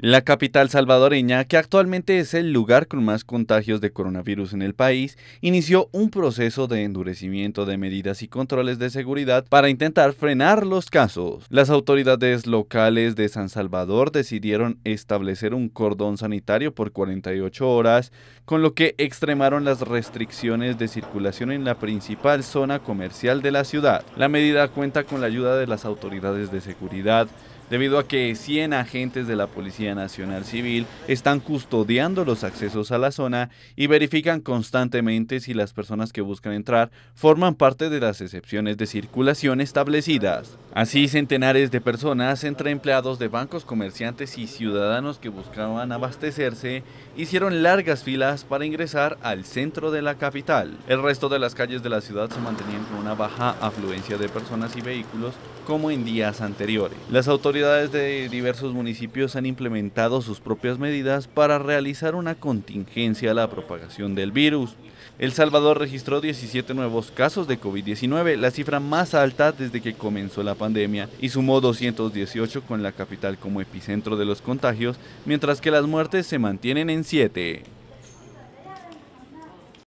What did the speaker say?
La capital salvadoreña, que actualmente es el lugar con más contagios de coronavirus en el país, inició un proceso de endurecimiento de medidas y controles de seguridad para intentar frenar los casos. Las autoridades locales de San Salvador decidieron establecer un cordón sanitario por 48 horas, con lo que extremaron las restricciones de circulación en la principal zona comercial de la ciudad. La medida cuenta con la ayuda de las autoridades de seguridad, debido a que 100 agentes de la policía Nacional Civil están custodiando los accesos a la zona y verifican constantemente si las personas que buscan entrar forman parte de las excepciones de circulación establecidas. Así, centenares de personas, entre empleados de bancos comerciantes y ciudadanos que buscaban abastecerse, hicieron largas filas para ingresar al centro de la capital. El resto de las calles de la ciudad se mantenían con una baja afluencia de personas y vehículos como en días anteriores. Las autoridades de diversos municipios han implementado sus propias medidas para realizar una contingencia a la propagación del virus. El Salvador registró 17 nuevos casos de COVID-19, la cifra más alta desde que comenzó la pandemia, y sumó 218 con la capital como epicentro de los contagios, mientras que las muertes se mantienen en 7.